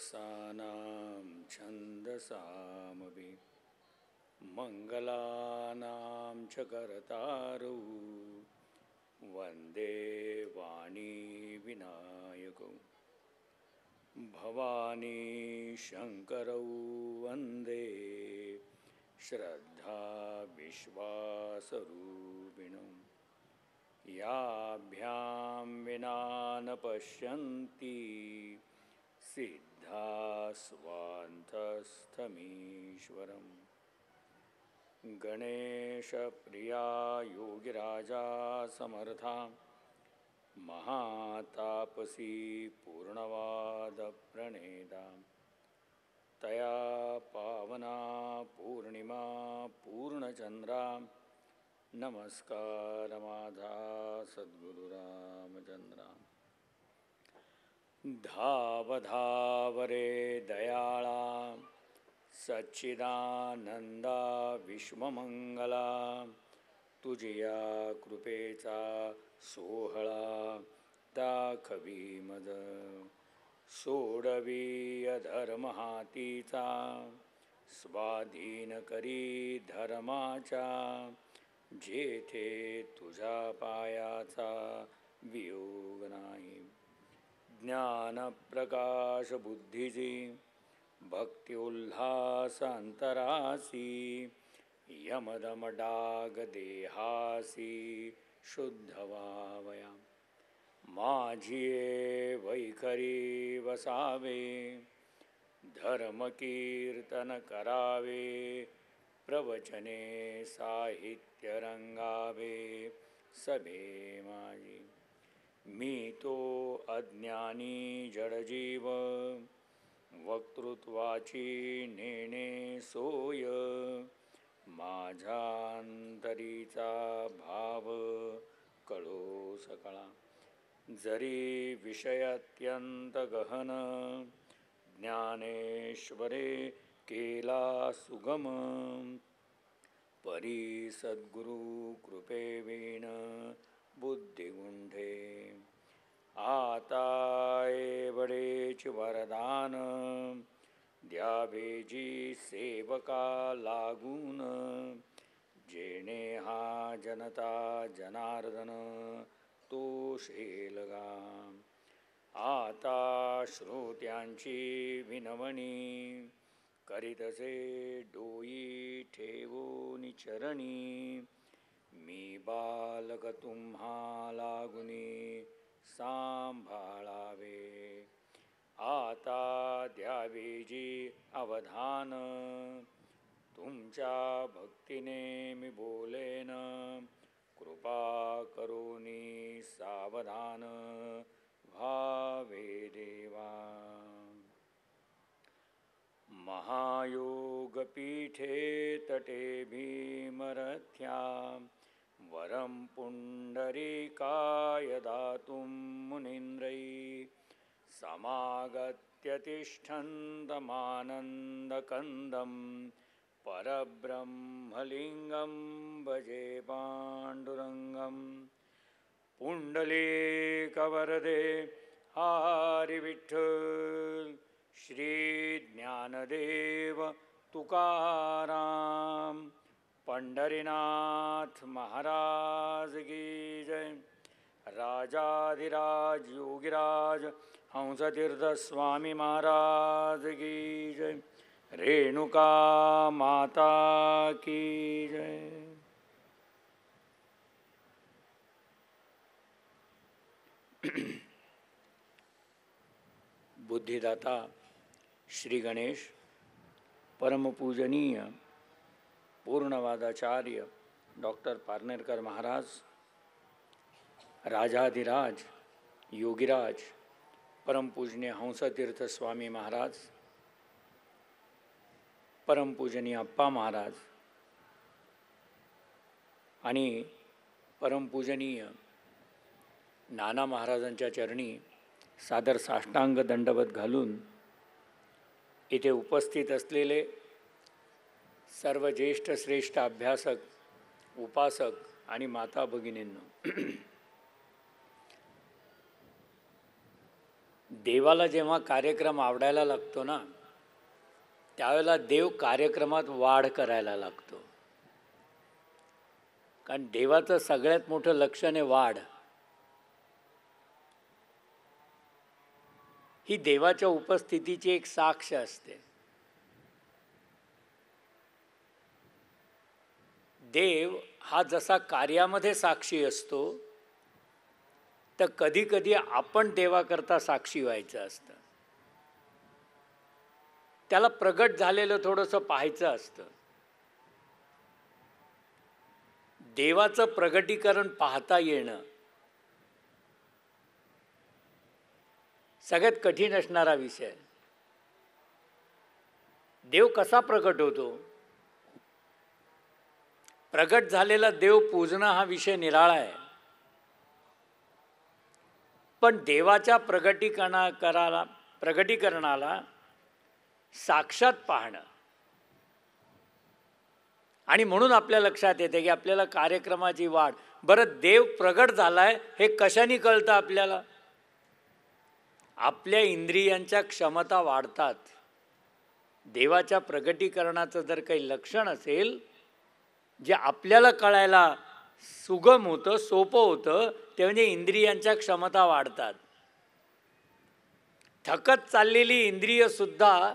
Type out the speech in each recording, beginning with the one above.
रसानां छन्दसामपि मङ्गलानां च करतारौ वन्दे वाणी विनायकौ भवानी शङ्करौ वन्दे श्रद्धा विश्वासरूपिणौ याभ्यां विना न पश्यन्ति सिद्ध ध्यास्वान्तस्थमीश्वरम् गणेशप्रिया योगिराजासमर्था महातापसी पूर्णवादप्रणेदां तया पावना पूर्णिमा पूर्णचन्द्रा नमस्कारमाधा सद्गुरुरामचन्द्रा धाव धाव दयाळा सच्चिदानंदा विश्वमंगला तुझिया कृपेचा सोहळा दाखवी मद सोडवी धर्महातीचा स्वाधीन करी धर्माचा जेथे तुझा पायाचा वियोग नाही ज्ञान प्रकाश बुद्धिजी, भक्ति यमदमडाग देहासी, शुद्ध वावया, माझिये वैखरी वसावे धर्मकीर्तन करावे प्रवचने साहित्य रंगावे सभे माझी मी तो अज्ञानी जडजीव वक्तृत्वाची नेणे सोय माझांतरीचा भाव कळो सकळा जरी विषयात्यंत गहन ज्ञानेश्वरे केला सुगम परी सद्गुरु कृपेवीन बुद्धिगुंठे आताय बडेच वरदान द्याभेजी सेवका लागून जेणे हा जनता जनार्दन तो शेलगा आता श्रोत्यांची विनवणी करीतसे डोई ठेवो निचरणी मी बालक तुम्हा लागुनी सांभाळावे आता द्यावेजी अवधान तुमच्या भक्तीने मी बोलेन कृपा करोनी सावधान भावे देवा महायोगपीठे तटे भीमरथ्या वरं पुण्डरीकाय दातुं मुनीन्द्रै समागत्यतिष्ठन्तमानन्दकन्दं परब्रह्मलिङ्गं भजे पाण्डुरङ्गं पुण्डलीकवरदे हारिविठ श्रीज्ञानदेव तुकाराम् पंढरीनाथ महाराज की जय राजाधिराज योगिराज हंसतीर्थ स्वामी महाराज की जय रेणुका माता की जय बुद्धिदाता श्री गणेश परमपूजनीय पूर्णवादाचार्य डॉक्टर पारनेरकर महाराज राजाधिराज योगीराज परमपूजनीय हंसतीर्थ स्वामी महाराज परमपूजनीय अप्पा महाराज आणि परमपूजनीय नाना महाराजांच्या चरणी सादर साष्टांग दंडवत घालून इथे उपस्थित असलेले सर्व ज्येष्ठ श्रेष्ठ अभ्यासक उपासक आणि माता भगिनींना देवाला जेव्हा कार्यक्रम आवडायला लागतो ना त्यावेळेला देव कार्यक्रमात वाढ करायला लागतो कारण देवाचं सगळ्यात मोठं लक्षणे वाढ ही देवाच्या उपस्थितीची एक साक्ष असते देव हा जसा कार्यामध्ये साक्षी असतो तर कधीकधी आपण देवाकरता साक्षी व्हायचं असतं त्याला प्रगट झालेलं थोडंसं पाहायचं असतं देवाचं प्रगटीकरण पाहता येणं सगळ्यात कठीण असणारा विषय देव कसा प्रकट होतो प्रगट झालेला देव पूजणं हा विषय निराळा आहे पण देवाच्या प्रगटीकरणा कराला प्रगटीकरणाला साक्षात पाहणं आणि म्हणून आपल्या लक्षात येते की आपल्याला कार्यक्रमाची वाढ बरं देव प्रगट झाला आहे हे कशाने कळतं आपल्याला आपल्या इंद्रियांच्या क्षमता वाढतात देवाच्या प्रगटीकरणाचं जर काही लक्षण असेल जे आपल्याला कळायला सुगम होतं सोपं होतं ते म्हणजे इंद्रियांच्या क्षमता वाढतात थकत चाललेली इंद्रिय सुद्धा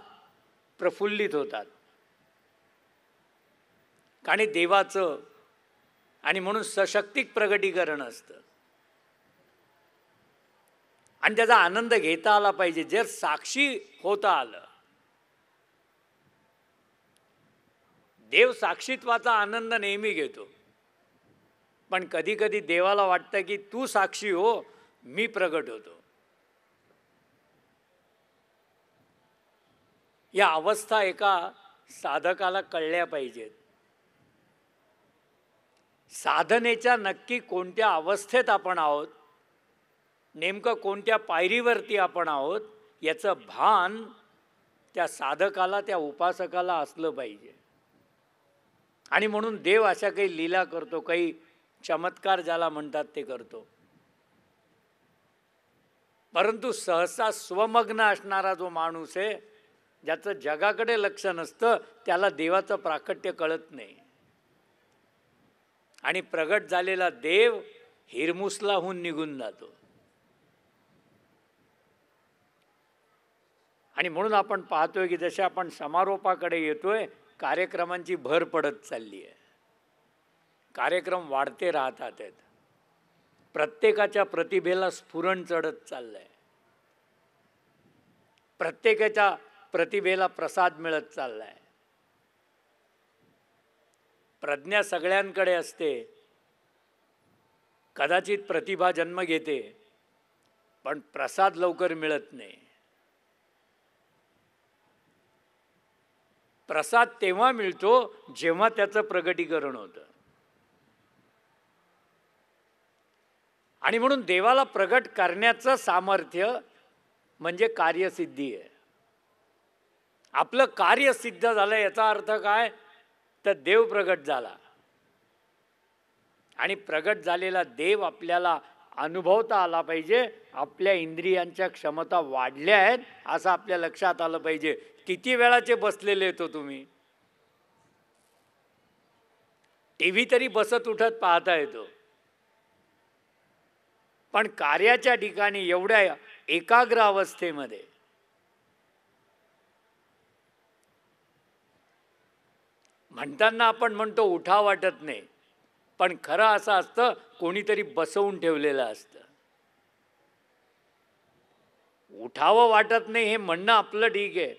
प्रफुल्लित होतात आणि देवाचं आणि म्हणून सशक्तिक प्रगटीकरण असतं आणि त्याचा आनंद घेता आला पाहिजे जर साक्षी होता आलं देव साक्षीत्वाचा आनंद नेहमी घेतो पण कधीकधी देवाला वाटतं की तू साक्षी हो मी प्रगट होतो या अवस्था एका साधकाला कळल्या पाहिजेत साधनेच्या नक्की कोणत्या अवस्थेत आपण आहोत नेमकं कोणत्या पायरीवरती आपण आहोत याचं भान त्या साधकाला त्या उपासकाला असलं पाहिजे आणि म्हणून देव अशा काही लीला करतो काही चमत्कार ज्याला म्हणतात ते करतो परंतु सहसा स्वमग्न असणारा जो माणूस आहे ज्याचं जगाकडे लक्ष नसतं त्याला देवाचं प्राकट्य कळत नाही आणि प्रगट झालेला देव हिरमुसलाहून निघून जातो आणि म्हणून आपण पाहतोय की जसे आपण समारोपाकडे येतोय कार्यक्रमांची भर पडत चालली आहे कार्यक्रम वाढते राहतात आहेत प्रत्येकाच्या प्रतिभेला स्फुरण चढत चाललं आहे प्रत्येकाच्या प्रतिभेला प्रसाद मिळत चालला आहे प्रज्ञा सगळ्यांकडे असते कदाचित प्रतिभा जन्म घेते पण प्रसाद लवकर मिळत नाही प्रसाद तेव्हा मिळतो जेव्हा त्याचं प्रगटीकरण होत आणि म्हणून देवाला प्रगट करण्याचं सामर्थ्य म्हणजे कार्यसिद्धी आहे आपलं कार्य सिद्ध झालं याचा अर्थ काय तर देव प्रगट झाला आणि प्रगट झालेला देव आपल्याला अनुभवता आला पाहिजे आपल्या इंद्रियांच्या क्षमता वाढल्या आहेत असं आपल्या लक्षात आलं पाहिजे किती वेळाचे बसलेले येतो तुम्ही टी व्ही तरी बसत उठत पाहता येतो पण कार्याच्या ठिकाणी एवढ्या एकाग्र अवस्थेमध्ये म्हणताना आपण म्हणतो उठा वाटत नाही पण खरं असं असतं कोणीतरी बसवून ठेवलेलं असतं उठावं वाटत नाही हे म्हणणं आपलं ठीक आहे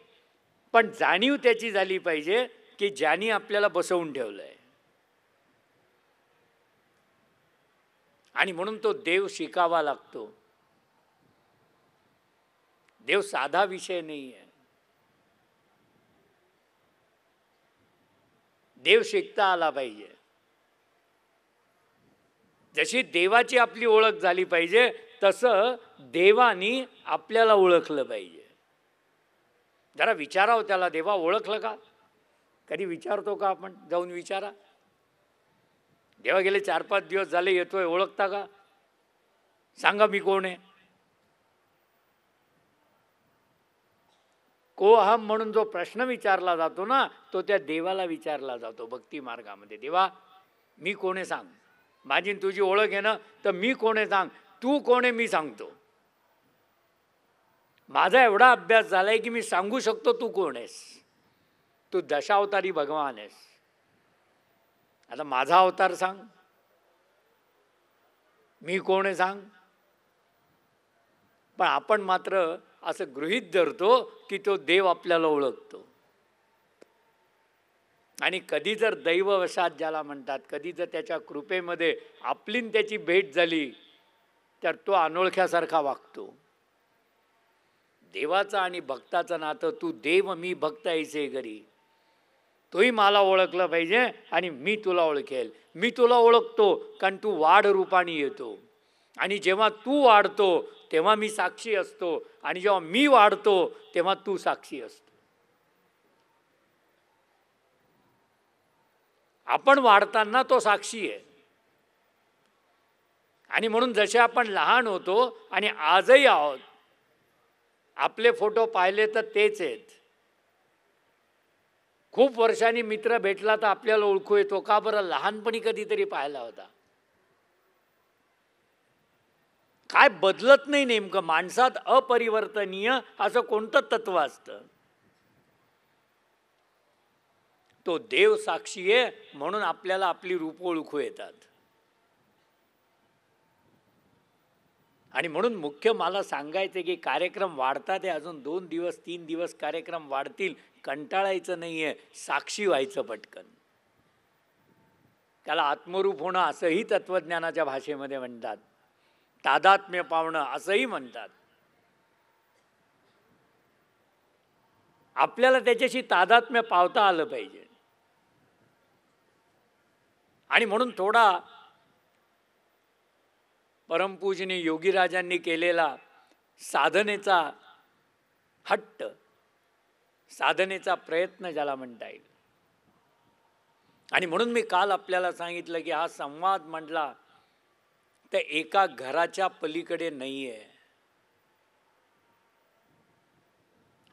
पण जाणीव त्याची झाली पाहिजे की ज्यानी आपल्याला बसवून ठेवलंय आणि म्हणून तो देव शिकावा लागतो देव साधा विषय नाही आहे देव शिकता आला पाहिजे जशी देवाची आपली ओळख झाली पाहिजे तसं देवानी आपल्याला ओळखलं पाहिजे जरा विचाराव त्याला देवा ओळखलं का कधी विचारतो का आपण जाऊन विचारा देवा गेले चार पाच दिवस झाले येतोय ओळखता का सांगा मी कोण आहे कोहम म्हणून जो प्रश्न विचारला जातो ना तो त्या देवाला विचारला जातो भक्ती मार्गामध्ये देवा मी कोणे सांग माझी तुझी ओळख आहे ना तर मी कोणे सांग तू कोणे मी सांगतो माझा एवढा अभ्यास झालाय की मी सांगू शकतो तू कोण आहेस तू दशावतारी भगवान आहेस आता माझा अवतार सांग मी कोण आहे सांग पण आपण मात्र असं गृहीत धरतो की तो देव आपल्याला ओळखतो आणि कधी जर दैववशात ज्याला म्हणतात कधी जर त्याच्या कृपेमध्ये आपलीन त्याची भेट झाली तर तो अनोळख्यासारखा वागतो देवाचं आणि भक्ताचं नातं तू देव मी भक्त यायचे घरी तोही मला ओळखलं पाहिजे आणि मी तुला ओळखेल मी तुला ओळखतो कारण तू वाढ रूपाने येतो आणि जेव्हा तू वाढतो तेव्हा मी साक्षी असतो आणि जेव्हा मी वाढतो तेव्हा तू साक्षी असतो आपण वाढताना तो साक्षी आहे आणि म्हणून जसे आपण लहान होतो आणि आजही आहोत आपले फोटो पाहिले तर तेच आहेत खूप वर्षांनी मित्र भेटला तर आपल्याला ओळखू येतो का बरं लहानपणी कधीतरी पाहिला होता काय बदलत नाही नेमकं माणसात अपरिवर्तनीय असं कोणतं तत्व असतं तो देव साक्षी आहे म्हणून आपल्याला आपली रूप ओळखू येतात आणि म्हणून मुख्य मला सांगायचं की कार्यक्रम वाढतात आहे अजून दोन दिवस तीन दिवस कार्यक्रम वाढतील कंटाळायचं नाही आहे साक्षी व्हायचं पटकन त्याला आत्मरूप होणं असंही तत्वज्ञानाच्या भाषेमध्ये म्हणतात तादात्म्य पावणं असंही म्हणतात आपल्याला त्याच्याशी तादात्म्य पावता आलं पाहिजे आणि म्हणून थोडा परमपूजनी योगीराजांनी केलेला साधनेचा हट्ट साधनेचा प्रयत्न ज्याला म्हणता येईल आणि म्हणून मी काल आपल्याला सांगितलं की हा संवाद म्हटला तर एका घराच्या पलीकडे नाही आहे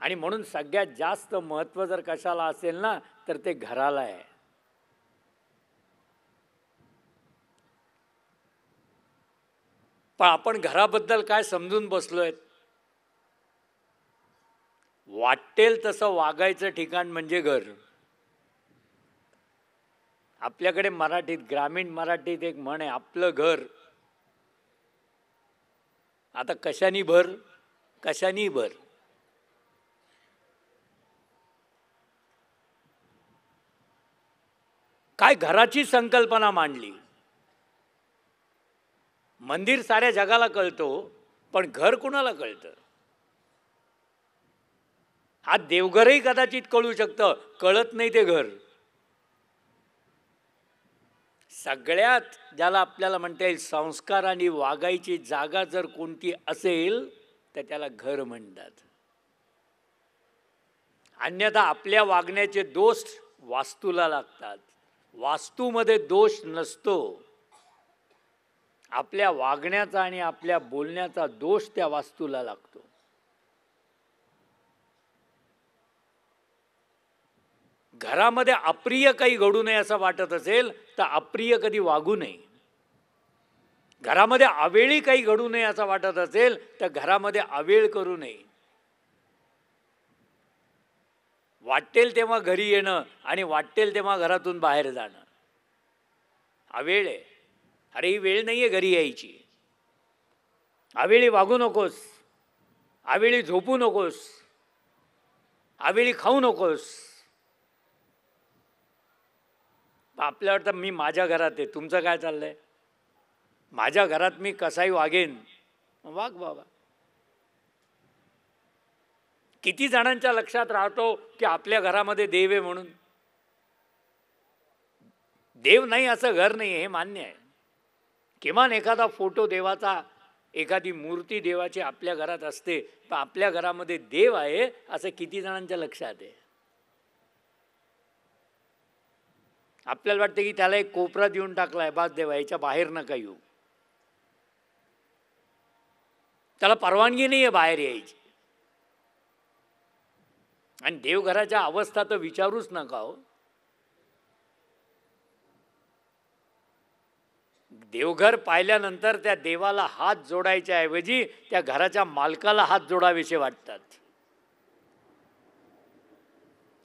आणि म्हणून सगळ्यात जास्त महत्त्व जर कशाला असेल ना तर ते घराला आहे पण आपण घराबद्दल काय समजून बसलो आहेत वाटेल तसं वागायचं ठिकाण म्हणजे घर आपल्याकडे मराठीत ग्रामीण मराठीत एक म्हण आहे आपलं घर आता कशानी भर कशानी भर काय घराची संकल्पना मांडली मंदिर साऱ्या जगाला कळतो हो, पण घर कुणाला कळतं हा देवघरही कदाचित कळू शकतं कळत नाही ते घर सगळ्यात ज्याला आपल्याला म्हणता येईल संस्कार आणि वागायची जागा जर कोणती असेल तर त्याला घर म्हणतात अन्यथा आपल्या वागण्याचे दोष वास्तूला लागतात वास्तूमध्ये दोष नसतो आपल्या वागण्याचा आणि आपल्या बोलण्याचा दोष त्या वास्तूला लागतो घरामध्ये अप्रिय काही घडू नये असं वाटत असेल तर अप्रिय कधी वागू नये घरामध्ये अवेळी काही घडू नये असं वाटत असेल तर घरामध्ये अवेळ करू नये वाटेल तेव्हा घरी येणं आणि वाटेल तेव्हा घरातून बाहेर जाणं अवेळ आहे अरे ही वेळ नाही आहे घरी यायची आवेळी वागू नकोस आवेळी झोपू नकोस आवेळी खाऊ नकोस आपल्या वाटतं मी माझ्या घरात आहे तुमचं काय चाललंय माझ्या घरात मी कसाही वागेन वाघ बाबा किती जणांच्या लक्षात राहतो की आपल्या घरामध्ये देव आहे म्हणून देव नाही असं घर नाही हे मान्य आहे किमान एखादा फोटो देवाचा एखादी मूर्ती देवाची आपल्या घरात असते तर आपल्या घरामध्ये देव आहे असं किती जणांच्या लक्षात आहे आपल्याला वाटतं की त्याला एक कोपरा देऊन टाकलाय बास देवा याच्या बाहेर नका येऊ त्याला परवानगी नाही आहे बाहेर यायची आणि देवघराच्या अवस्था तर विचारूच नका हो देवघर पाहिल्यानंतर त्या देवाला हात जोडायच्या ऐवजी त्या घराच्या मालकाला हात जोडावेसे वाटतात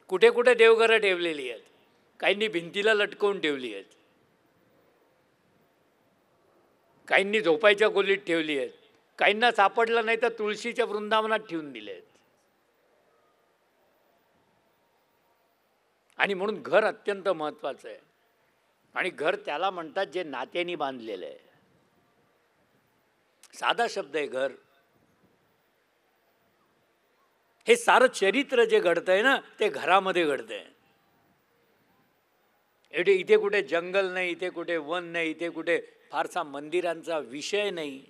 कुठे कुठे देवघरं ठेवलेली आहेत काहींनी भिंतीला लटकवून ठेवली आहेत काहींनी झोपायच्या गोलीत ठेवली आहेत काहींना सापडलं नाही तर तुळशीच्या वृंदावनात ठेवून दिले आहेत आणि म्हणून घर अत्यंत महत्वाचं आहे आणि घर त्याला म्हणतात जे नात्यानी बांधलेलं आहे साधा शब्द आहे घर हे सारं चरित्र जे घडतंय ना ते घरामध्ये घडतंय एवढे इथे कुठे जंगल नाही इथे कुठे वन नाही इथे कुठे फारसा मंदिरांचा विषय नाही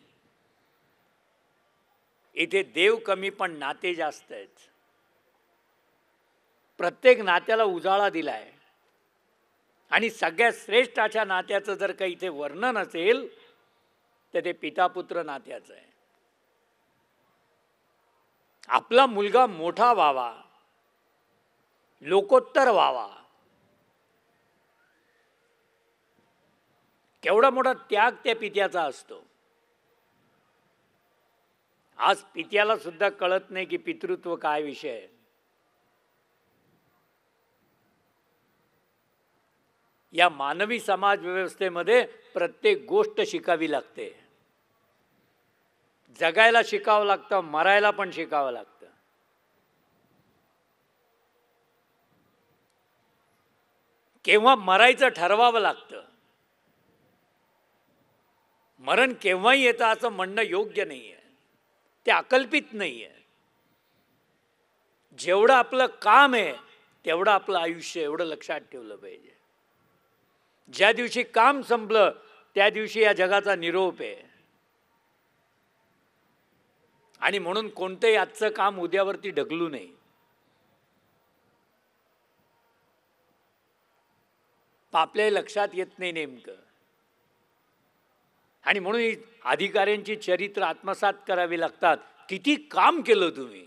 इथे देव कमी पण नाते जास्त आहेत प्रत्येक नात्याला उजाळा दिलाय आणि सगळ्यात श्रेष्ठ अशा नात्याचं जर काही इथे वर्णन असेल तर ते पितापुत्र नात्याचं आहे आपला मुलगा मोठा व्हावा लोकोत्तर व्हावा केवढा मोठा त्याग त्या पित्याचा असतो आज पित्याला सुद्धा कळत नाही की पितृत्व काय विषय आहे या मानवी समाज व्यवस्थेमध्ये प्रत्येक गोष्ट शिकावी लागते जगायला शिकावं लागतं मरायला पण शिकावं लागतं केव्हा मरायचं ठरवावं लागतं मरण केव्हाही येतं असं म्हणणं योग्य नाही आहे ते अकल्पित नाही आहे जेवढं आपलं काम आहे तेवढं आपलं आयुष्य एवढं लक्षात ठेवलं पाहिजे ज्या दिवशी काम संपलं त्या दिवशी या जगाचा निरोप आहे आणि म्हणून कोणतंही आजचं काम उद्यावरती ढकलू नये आपले लक्षात येत नाही नेमकं आणि म्हणून अधिकाऱ्यांची चरित्र आत्मसात करावी लागतात किती काम केलं तुम्ही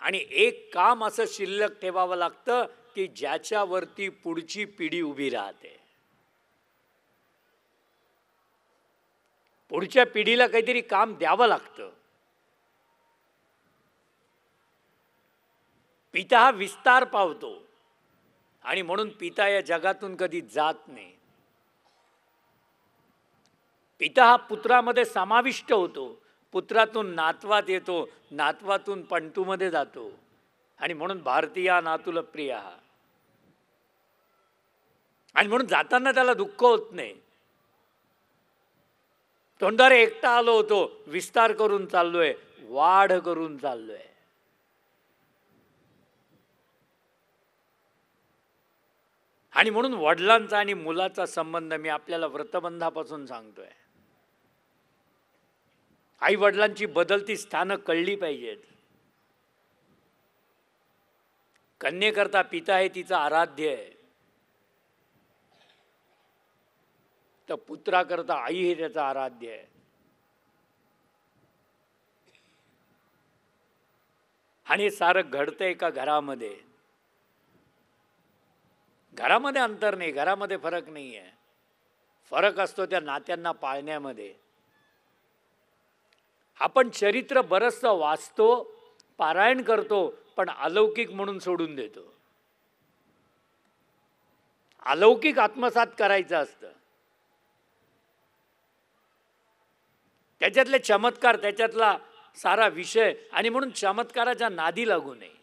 आणि एक काम असं शिल्लक ठेवावं लागतं की ज्याच्यावरती पुढची पिढी उभी राहते पुढच्या पिढीला काहीतरी काम द्यावं लागतं पिता हा विस्तार पावतो आणि म्हणून पिता या जगातून कधी जात नाही पिता हा पुत्रामध्ये समाविष्ट होतो पुत्रातून नातवात येतो नातवातून पंटूमध्ये जातो आणि म्हणून भारतीया नातुल हा आणि म्हणून जाताना त्याला दुःख होत नाही तोंडारे एकटा आलो होतो विस्तार करून चाललोय वाढ करून चाललोय आणि म्हणून वडिलांचा आणि मुलाचा संबंध मी आपल्याला व्रतबंधापासून सांगतोय आई वडिलांची बदलती स्थानं कळली पाहिजेत कन्येकरता पिता हे तिचा आराध्य आहे तर पुत्राकरता आई हे त्याचा आराध्य आहे आणि सारं घडतं एका घरामध्ये घरामध्ये अंतर नाही घरामध्ये फरक नाही आहे फरक असतो त्या नात्यांना पाळण्यामध्ये आपण चरित्र बरंचसं वाचतो पारायण करतो पण अलौकिक म्हणून सोडून देतो अलौकिक आत्मसात करायचं असतं त्याच्यातले चमत्कार त्याच्यातला सारा विषय आणि म्हणून चमत्काराच्या नादी लागू नये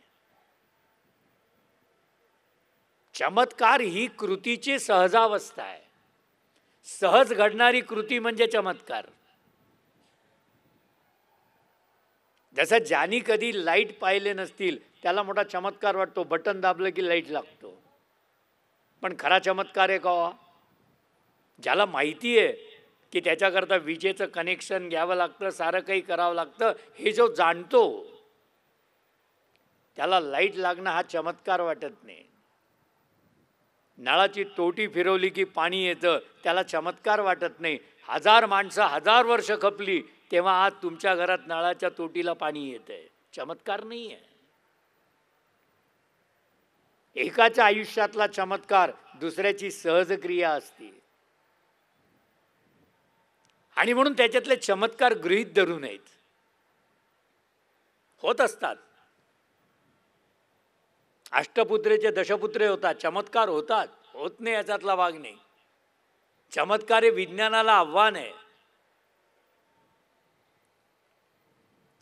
चमत्कार ही कृतीची सहजावस्था आहे सहज घडणारी कृती म्हणजे चमत्कार जसं ज्यांनी कधी लाईट पाहिले नसतील त्याला मोठा चमत्कार वाटतो बटन दाबलं की लाईट लागतो पण खरा चमत्कार आहे का हो? ज्याला माहिती आहे की त्याच्याकरता विजेचं कनेक्शन घ्यावं लागतं सारं काही करावं लागतं हे जो जाणतो त्याला लाईट लागणं हा चमत्कार वाटत नाही नळाची तोटी फिरवली की पाणी येतं त्याला चमत्कार वाटत नाही हजार माणसं हजार वर्ष खपली तेव्हा आज तुमच्या घरात नळाच्या तोटीला पाणी येतं आहे चमत्कार नाही आहे एकाच्या आयुष्यातला चमत्कार दुसऱ्याची सहजक्रिया असते आणि म्हणून त्याच्यातले चमत्कार गृहित धरू नयेत होत असतात अष्टपुत्रेचे दशपुत्रे होतात चमत्कार होतात होत नाही याच्यातला भाग नाही चमत्कार हे विज्ञानाला आव्हान आहे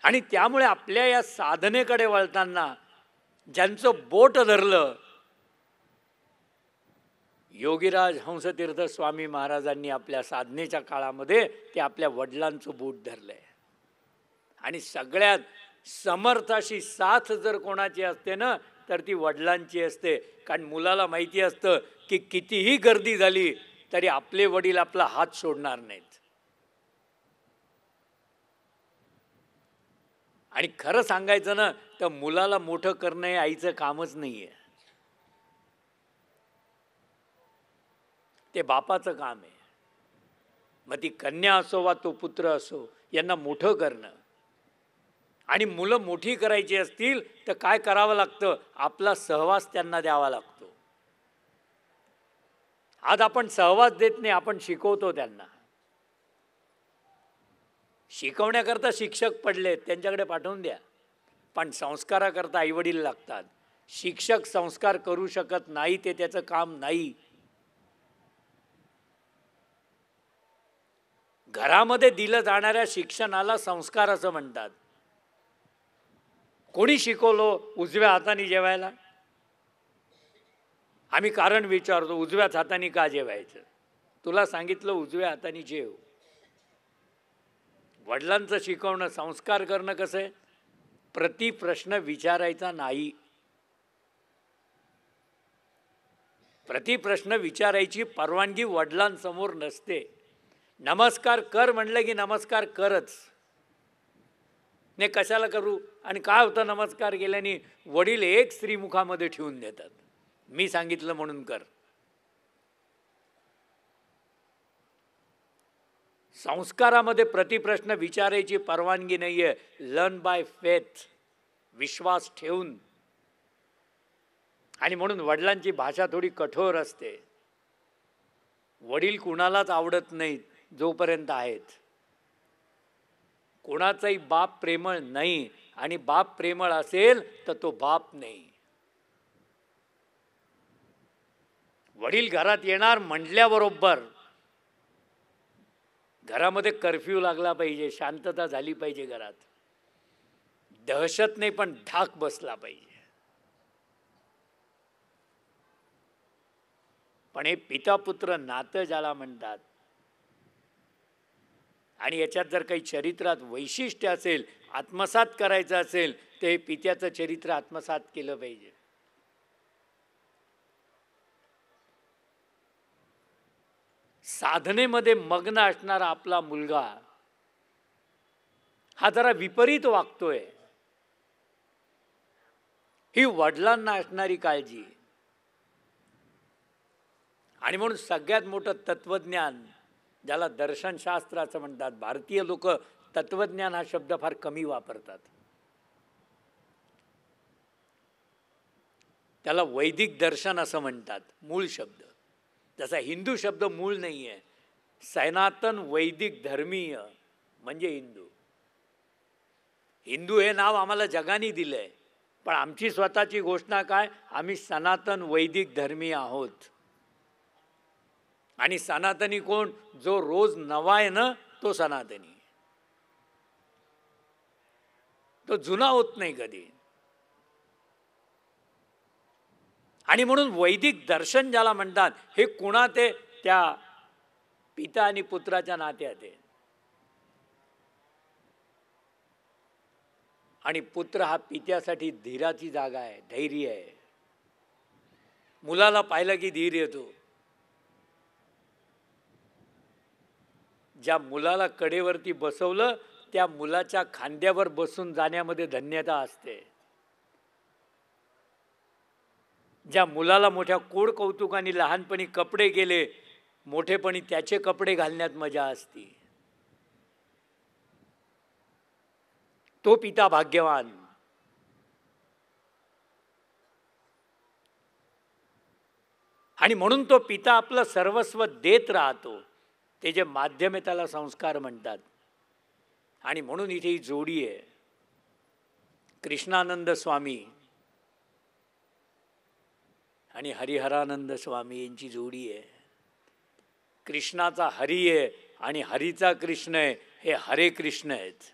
आणि त्यामुळे आपल्या या साधनेकडे वळताना ज्यांचं बोट धरलं योगीराज हंसतीर्थ स्वामी महाराजांनी आपल्या साधनेच्या काळामध्ये ते आपल्या वडिलांचं बूट धरलंय आणि सगळ्यात समर्थाशी साथ जर कोणाची असते ना तर ती वडिलांची असते कारण मुलाला माहिती असतं की कितीही गर्दी झाली तरी आपले वडील आपला हात सोडणार नाहीत आणि खरं सांगायचं ना तर मुलाला मोठं करणं हे आईचं कामच नाही आहे ते बापाचं काम आहे मग ती कन्या असो वा तो पुत्र असो यांना मोठं करणं आणि मुलं मोठी करायची असतील तर काय करावं लागतं आपला सहवास त्यांना द्यावा लागतो आज आपण सहवास देत नाही आपण शिकवतो त्यांना शिकवण्याकरता शिक्षक पडलेत त्यांच्याकडे पाठवून द्या पण संस्काराकरता आईवडील लागतात शिक्षक संस्कार करू शकत नाही ते त्याचं काम नाही घरामध्ये दिलं जाणाऱ्या शिक्षणाला संस्कार असं म्हणतात कोणी शिकवलो उजव्या हाताने जेवायला आम्ही कारण विचारतो उजव्याच हाताने का जेवायचं तुला सांगितलं उजव्या हाताने जेव वडिलांचं शिकवणं संस्कार करणं कसं आहे प्रति प्रश्न विचारायचा नाही प्रतिप्रश्न विचारायची परवानगी वडिलांसमोर नसते नमस्कार कर म्हणलं की नमस्कार करच ने कशाला करू आणि काय होतं नमस्कार केल्याने वडील एक स्त्रीमुखामध्ये ठेवून देतात मी सांगितलं म्हणून कर संस्कारामध्ये प्रतिप्रश्न विचारायची परवानगी नाही आहे लर्न बाय फेथ विश्वास ठेवून आणि म्हणून वडिलांची भाषा थोडी कठोर असते वडील कुणालाच आवडत नाहीत जोपर्यंत आहेत कोणाचाही बाप प्रेमळ नाही आणि बाप प्रेमळ असेल तर तो बाप नाही वडील घरात येणार म्हटल्याबरोबर घरामध्ये कर्फ्यू लागला पाहिजे शांतता झाली पाहिजे घरात दहशत नाही पण ढाक बसला पाहिजे पण हे पिता पुत्र नातं ज्याला म्हणतात आणि याच्यात जर काही चरित्रात वैशिष्ट्य असेल आत्मसात करायचं असेल ते हे पित्याचं चरित्र आत्मसात केलं पाहिजे साधनेमध्ये मग्न असणारा आपला मुलगा हा जरा विपरीत वागतोय ही वडिलांना असणारी काळजी आणि म्हणून सगळ्यात मोठं तत्वज्ञान ज्याला दर्शनशास्त्र असं म्हणतात भारतीय लोक तत्वज्ञान हा शब्द फार कमी वापरतात त्याला वैदिक दर्शन असं म्हणतात मूळ शब्द जसा हिंदू शब्द मूळ नाही आहे सनातन वैदिक धर्मीय म्हणजे हिंदू हिंदू हे नाव आम्हाला जगाने दिलं आहे पण आमची स्वतःची घोषणा काय आम्ही सनातन वैदिक धर्मीय आहोत आणि सनातनी कोण जो रोज नवा आहे ना तो सनातनी तो जुना होत नाही कधी आणि म्हणून वैदिक दर्शन ज्याला म्हणतात हे कुणा ते त्या पिता आणि पुत्राच्या नात्यात आहे आणि पुत्र हा पित्यासाठी धीराची जागा आहे धैर्य आहे मुलाला पाहिलं की धीर येतो ज्या मुलाला कडेवरती बसवलं त्या मुलाच्या खांद्यावर बसून जाण्यामध्ये धन्यता असते ज्या मुलाला मोठ्या कोड कौतुकाने लहानपणी कपडे गेले मोठेपणी त्याचे कपडे घालण्यात मजा असते तो पिता भाग्यवान आणि म्हणून तो पिता आपलं सर्वस्व देत राहतो ते जे माध्यम त्याला संस्कार म्हणतात आणि म्हणून इथे ही जोडी आहे कृष्णानंद स्वामी आणि हरिहरानंद स्वामी यांची जोडी आहे कृष्णाचा हरी आहे आणि हरीचा कृष्ण आहे हे हरे कृष्ण आहेत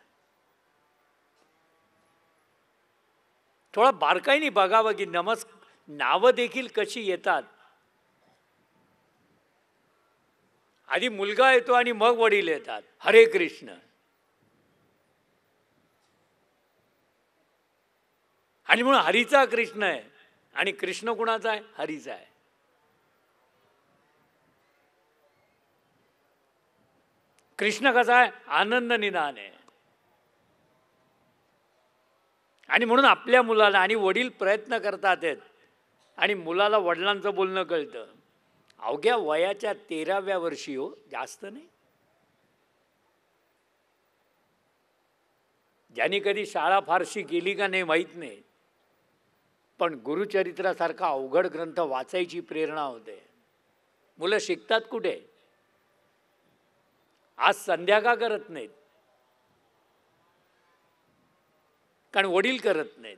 थोडा बारकाईने बघावं की नमस् नावं देखील कशी येतात आधी मुलगा येतो आणि मग वडील येतात हरे कृष्ण आणि म्हणून हरीचा कृष्ण आहे आणि कृष्ण कुणाचा आहे हरीचा आहे कृष्ण कसा आहे आनंद निदान आहे आणि म्हणून आपल्या मुलाला आणि वडील प्रयत्न करतात आणि मुलाला वडिलांचं बोलणं कळतं अवघ्या वयाच्या तेराव्या वर्षी हो जास्त नाही ज्याने कधी शाळा फारशी गेली का नाही माहीत नाही पण गुरुचरित्रासारखा अवघड ग्रंथ वाचायची प्रेरणा होते मुलं शिकतात कुठे आज संध्याका करत नाहीत कारण वडील करत नाहीत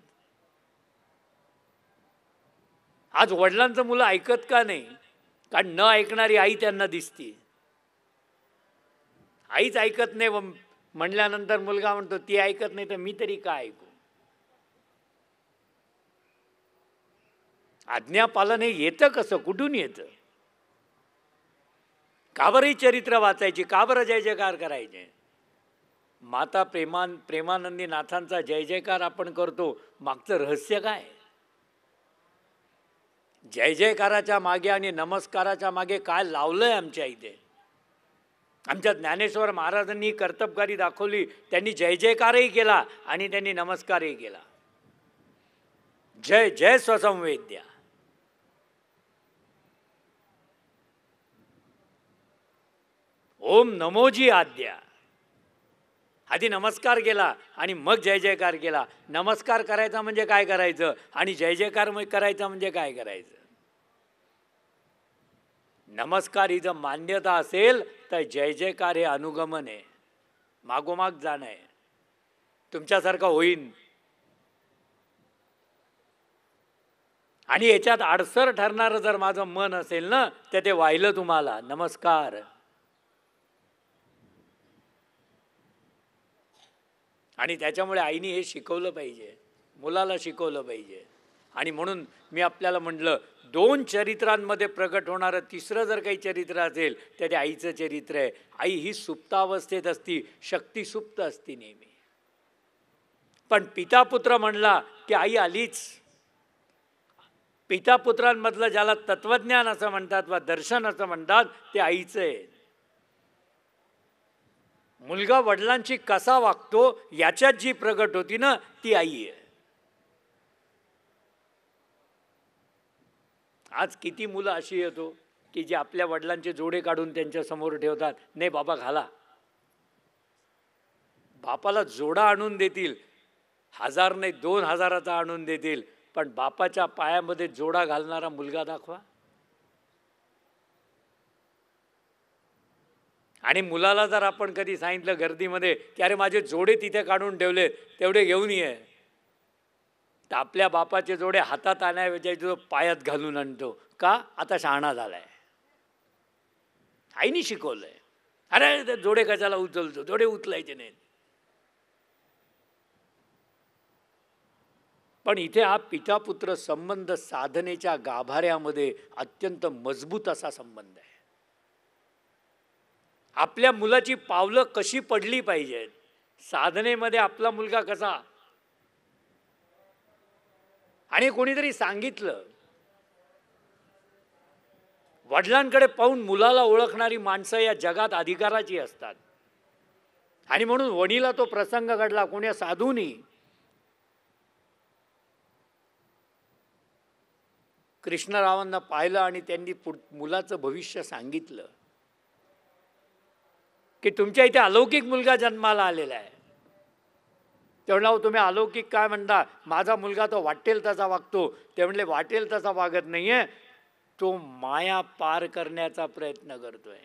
आज वडिलांचं मुलं ऐकत का नाही कारण न ऐकणारी आई त्यांना दिसती आईच ऐकत नाही म्हणल्यानंतर मुलगा म्हणतो ती ऐकत नाही तर मी तरी काय ऐकू आज्ञापालन हे येतं कसं कुठून येतं का बरं चरित्र वाचायची का बरं जय जयकार करायचे माता प्रेमान प्रेमानंदी नाथांचा जय जयकार आपण करतो मागचं रहस्य काय जय जयकाराच्या मागे आणि नमस्काराच्या मागे काय लावलं आहे आमच्या इथे आमच्या ज्ञानेश्वर महाराजांनी कर्तबगारी दाखवली त्यांनी जय जयकारही केला आणि त्यांनी नमस्कारही केला जय जय स्वसंवेद्या ओम नमोजी आद्या आधी नमस्कार केला आणि मग जय जयकार केला नमस्कार करायचा म्हणजे काय करायचं आणि जय जयकार करायचा म्हणजे काय करायचं नमस्कार ही जर मान्यता असेल तर जय जयकार हे अनुगमन आहे मागोमाग जाण आहे तुमच्यासारखं होईन आणि याच्यात अडसर ठरणारं जर माझं मन असेल ना तर ते वाहिलं तुम्हाला नमस्कार आणि त्याच्यामुळे आईने हे शिकवलं पाहिजे मुलाला शिकवलं पाहिजे आणि म्हणून मी आपल्याला म्हटलं दोन चरित्रांमध्ये प्रकट होणारं तिसरं जर काही चरित्र असेल तर ते आईचं चरित्र आहे आई ही सुप्तावस्थेत असती शक्ती सुप्त असती नेहमी पण पितापुत्र म्हणला की आई आलीच पुत्रांमधलं ज्याला तत्वज्ञान असं म्हणतात वा दर्शन असं म्हणतात ते आईचं आहे मुलगा वडिलांशी कसा वागतो याच्यात जी प्रगट होती ना ती आई आहे आज किती मुलं अशी येतो की जे आपल्या वडिलांचे जोडे काढून त्यांच्या समोर ठेवतात नाही बाबा घाला बापाला जोडा आणून देतील हजार नाही दोन हजाराचा आणून देतील पण बापाच्या पायामध्ये जोडा घालणारा मुलगा दाखवा आणि मुलाला जर आपण कधी सांगितलं गर्दीमध्ये की अरे माझे जोडे तिथे काढून ठेवले तेवढे घेऊन ये तर आपल्या बापाचे जोडे हातात आणायचे जो पायात घालून आणतो का आता शहाणा झालाय आईनी शिकवलंय अरे ते अरे जोडे कशाला उचलतो जोडे उचलायचे नाहीत पण इथे हा पिता पुत्र संबंध साधनेच्या गाभाऱ्यामध्ये अत्यंत मजबूत असा संबंध आहे आपल्या मुलाची पावलं कशी पडली पाहिजेत साधनेमध्ये आपला मुलगा कसा आणि कोणीतरी सांगितलं वडिलांकडे पाहून मुलाला ओळखणारी माणसं या जगात अधिकाराची असतात आणि म्हणून वणीला तो प्रसंग घडला कोण्या साधूनी कृष्णरावांना पाहिलं आणि त्यांनी पुढ मुलाचं भविष्य सांगितलं की तुमच्या इथे अलौकिक मुलगा जन्माला आलेला आहे तेवढा तुम्ही अलौकिक काय म्हणता माझा मुलगा तो वाटेल तसा वागतो ते म्हणले वाटेल तसा वागत नाही आहे तो माया पार करण्याचा प्रयत्न करतोय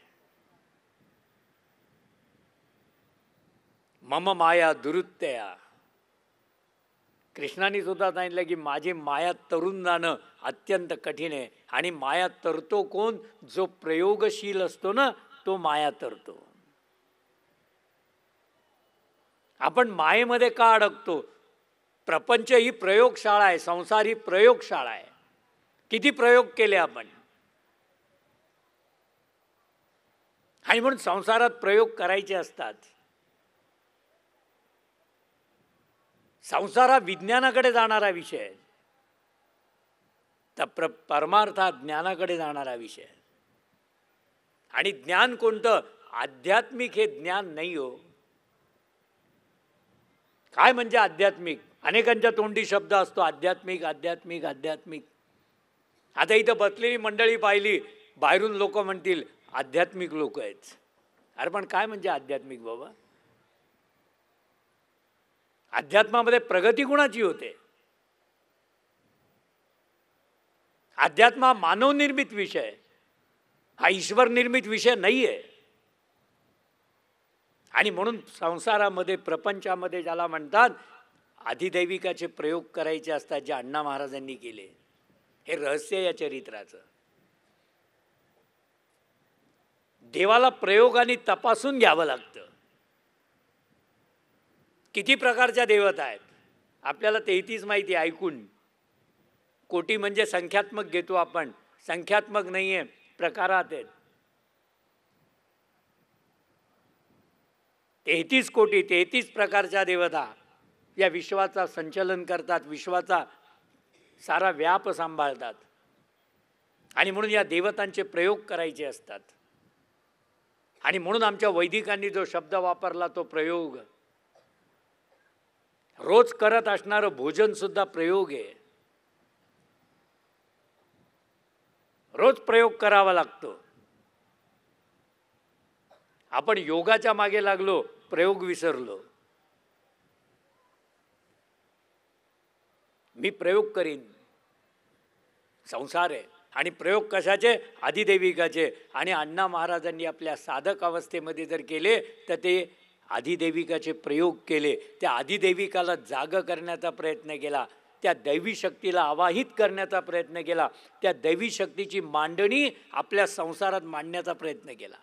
मम माया दुरुत्तया कृष्णाने सुद्धा सांगितलं की माझी माया तरुण जाणं अत्यंत कठीण आहे आणि माया तरतो कोण जो प्रयोगशील असतो ना तो माया तरतो आपण मायेमध्ये का अडकतो प्रपंच ही प्रयोगशाळा आहे संसार ही प्रयोगशाळा आहे किती प्रयोग केले आपण आणि म्हणून संसारात प्रयोग करायचे असतात संसार हा विज्ञानाकडे जाणारा विषय आहे तर प्र परमार्थ हा ज्ञानाकडे जाणारा विषय आणि ज्ञान कोणतं आध्यात्मिक हे ज्ञान नाही हो काय म्हणजे आध्यात्मिक अनेकांच्या तोंडी शब्द असतो आध्यात्मिक आध्यात्मिक आध्यात्मिक आता इथं बसलेली मंडळी पाहिली बाहेरून लोक म्हणतील आध्यात्मिक लोक आहेत अरे पण काय म्हणजे आध्यात्मिक बाबा अध्यात्मामध्ये प्रगती कुणाची होते अध्यात्मा मानवनिर्मित विषय हा ईश्वर निर्मित विषय नाही आहे आणि म्हणून संसारामध्ये प्रपंचामध्ये ज्याला म्हणतात अधिदैविकाचे प्रयोग करायचे असतात जे अण्णा महाराजांनी केले हे रहस्य या चरित्राचं देवाला प्रयोगाने तपासून घ्यावं लागतं किती प्रकारच्या देवता आहेत आपल्याला तेहतीस माहिती ऐकून कोटी म्हणजे संख्यात्मक घेतो आपण संख्यात्मक नाही आहे प्रकारात आहेत तेहतीस कोटी तेहतीस प्रकारच्या देवता या विश्वाचा संचलन करतात विश्वाचा सारा व्याप सांभाळतात आणि म्हणून या देवतांचे प्रयोग करायचे असतात आणि म्हणून आमच्या वैदिकांनी जो शब्द वापरला तो प्रयोग रोज करत असणारं सुद्धा प्रयोग आहे रोज प्रयोग करावा लागतो आपण योगाच्या मागे लागलो प्रयोग विसरलो मी प्रयोग करीन संसार आहे आणि प्रयोग कशाचे आदिदेविकाचे आणि अण्णा महाराजांनी आपल्या साधक अवस्थेमध्ये जर केले तर ते आदिदेविकाचे प्रयोग केले त्या आदिदेविकाला जाग करण्याचा प्रयत्न केला त्या दैवी शक्तीला आवाहित करण्याचा प्रयत्न केला त्या दैवी शक्तीची मांडणी आपल्या संसारात मांडण्याचा प्रयत्न केला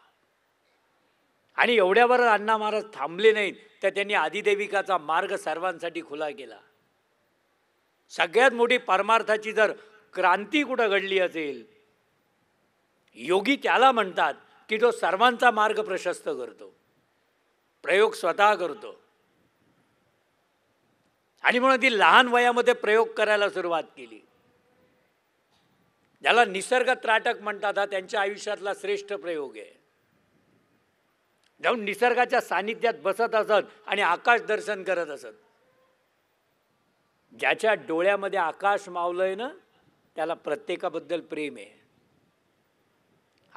आणि एवढ्यावर अण्णा महाराज थांबले नाहीत तर त्यांनी आदिदेविकाचा मार्ग सर्वांसाठी खुला केला सगळ्यात मोठी परमार्थाची जर क्रांती कुठं घडली असेल योगी त्याला म्हणतात की तो सर्वांचा मार्ग प्रशस्त करतो प्रयोग स्वतः करतो आणि म्हणून ती लहान वयामध्ये प्रयोग करायला सुरुवात केली ज्याला निसर्ग त्राटक म्हणतात हा त्यांच्या आयुष्यातला श्रेष्ठ प्रयोग आहे जाऊन निसर्गाच्या सानिध्यात बसत असत आणि आकाश दर्शन करत असत ज्याच्या डोळ्यामध्ये आकाश मावलंय ना त्याला प्रत्येकाबद्दल प्रेम आहे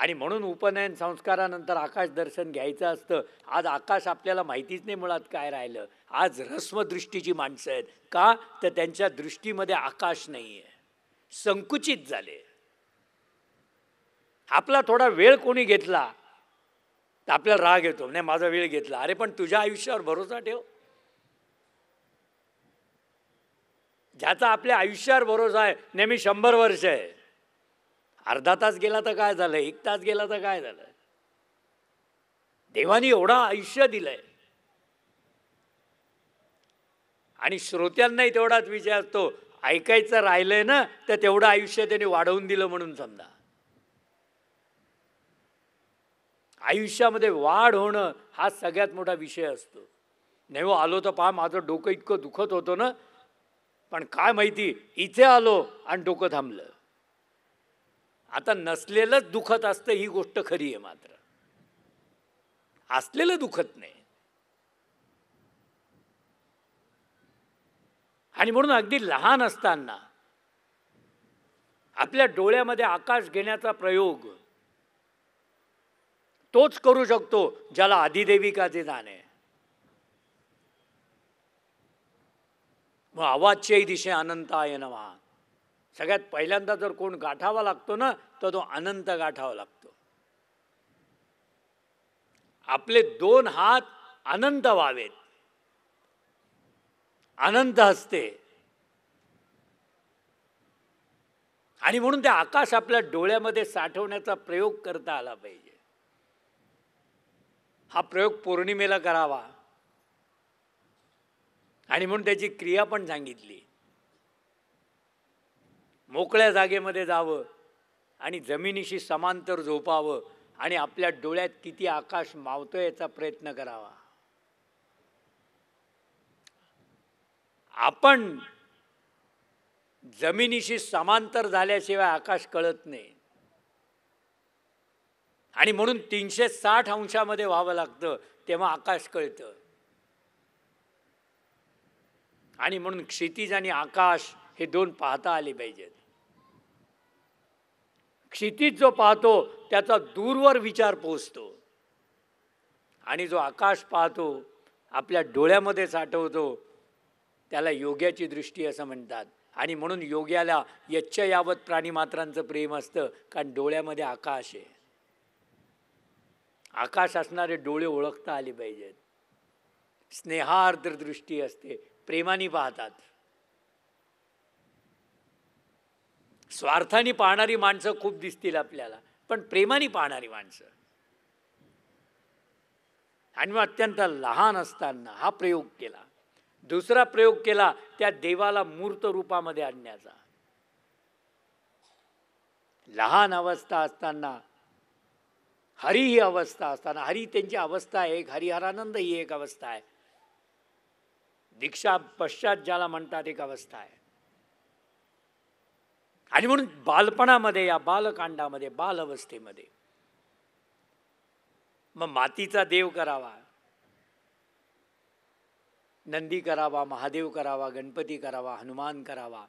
आणि म्हणून उपनयन संस्कारानंतर आकाश दर्शन घ्यायचं असतं आज आकाश आपल्याला माहितीच नाही मुळात काय राहिलं आज रस्मदृष्टीची माणसं आहेत का तर त्यांच्या दृष्टीमध्ये आकाश नाही आहे संकुचित झाले आपला थोडा वेळ कोणी घेतला तर आपल्याला राग येतो नाही माझा वेळ घेतला अरे पण तुझ्या आयुष्यावर भरोसा ठेव ज्याचा आपल्या आयुष्यावर भरोसा आहे नेहमी शंभर वर्ष आहे अर्धा तास गेला तर काय झालं एक तास गेला तर काय झालं देवानी एवढा आयुष्य दिलंय आणि श्रोत्यांनाही तेवढाच विचार असतो ऐकायचं राहिलंय ना तर तेवढं आयुष्य त्याने वाढवून दिलं म्हणून समजा आयुष्यामध्ये वाढ होणं हा सगळ्यात मोठा विषय असतो नाही हो, आलो तर पहा माझं डोकं इतकं दुखत होतं ना पण काय माहिती इथे आलो आणि डोकं थांबलं आता नसलेलंच दुखत असतं ही गोष्ट खरी आहे मात्र असलेलं दुखत नाही आणि म्हणून अगदी लहान असताना आपल्या डोळ्यामध्ये आकाश घेण्याचा प्रयोग तोच करू शकतो ज्याला आदिदेविकाचे ज्ञान आहे मग आवाजच्याही दिशे अनंताय नवा सगळ्यात पहिल्यांदा जर कोण गाठावा लागतो ना तर तो अनंत गाठावा लागतो आपले दोन हात अनंत व्हावेत अनंत असते आणि म्हणून ते आकाश आपल्या डोळ्यामध्ये साठवण्याचा प्रयोग करता आला पाहिजे हा प्रयोग पौर्णिमेला करावा आणि म्हणून त्याची क्रिया पण सांगितली मोकळ्या जागेमध्ये जावं आणि जमिनीशी समांतर झोपावं आणि आपल्या डोळ्यात किती आकाश मावतोय याचा प्रयत्न करावा आपण जमिनीशी समांतर झाल्याशिवाय आकाश कळत नाही आणि म्हणून तीनशे साठ अंशामध्ये व्हावं लागतं तेव्हा आकाश कळतं आणि म्हणून क्षितिज आणि आकाश हे दोन पाहता आले पाहिजेत क्षितिज जो पाहतो त्याचा दूरवर विचार पोचतो आणि जो आकाश पाहतो आपल्या डोळ्यामध्ये साठवतो त्याला योग्याची दृष्टी असं म्हणतात आणि म्हणून योग्याला यच्छ यावत प्राणीमात्रांचं प्रेम असतं कारण डोळ्यामध्ये आकाश आहे आकाश असणारे डोळे ओळखता आले पाहिजेत स्नेहार्द्र दृष्टी असते प्रेमाने पाहतात स्वार्थाने पाहणारी माणसं खूप दिसतील आपल्याला पण प्रेमाने पाहणारी माणसं आणि मग अत्यंत लहान असताना हा प्रयोग केला दुसरा प्रयोग केला त्या देवाला मूर्त रूपामध्ये आणण्याचा लहान अवस्था असताना हरी ही अवस्था असताना हरी त्यांची अवस्था आहे एक हरिहरानंद ही एक अवस्था आहे दीक्षा पश्चात ज्याला म्हणतात एक अवस्था आहे आणि म्हणून बालपणामध्ये या बालकांडामध्ये बाल अवस्थेमध्ये मग मातीचा देव करावा नंदी करावा महादेव करावा गणपती करावा हनुमान करावा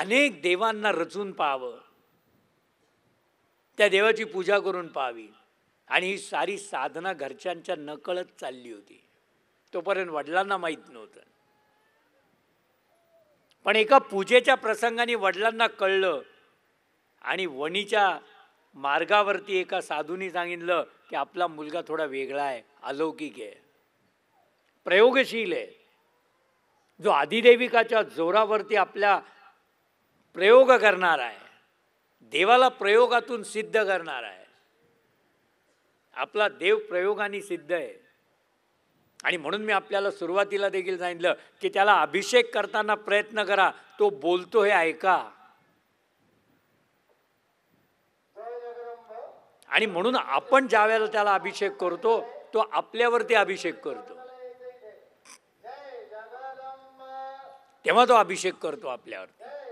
अनेक देवांना रचून पाहावं त्या देवाची पूजा करून पाहावी आणि ही सारी साधना घरच्यांच्या नकळत चालली होती तोपर्यंत वडिलांना माहीत नव्हतं पण एका पूजेच्या प्रसंगाने वडिलांना कळलं आणि वणीच्या मार्गावरती एका साधूंनी सांगितलं की आपला मुलगा थोडा वेगळा आहे अलौकिक आहे प्रयोगशील आहे जो आदिदेविकाच्या जोरावरती आपल्या प्रयोग करणार आहे देवाला प्रयोगातून सिद्ध करणार आहे आपला देव प्रयोगाने सिद्ध आहे आणि म्हणून मी आपल्याला सुरुवातीला देखील सांगितलं की त्याला अभिषेक करताना प्रयत्न करा तो बोलतो हे ऐका आणि म्हणून आपण ज्या वेळेला त्याला अभिषेक करतो तो आपल्यावरती अभिषेक करतो तेव्हा तो अभिषेक करतो आपल्यावरती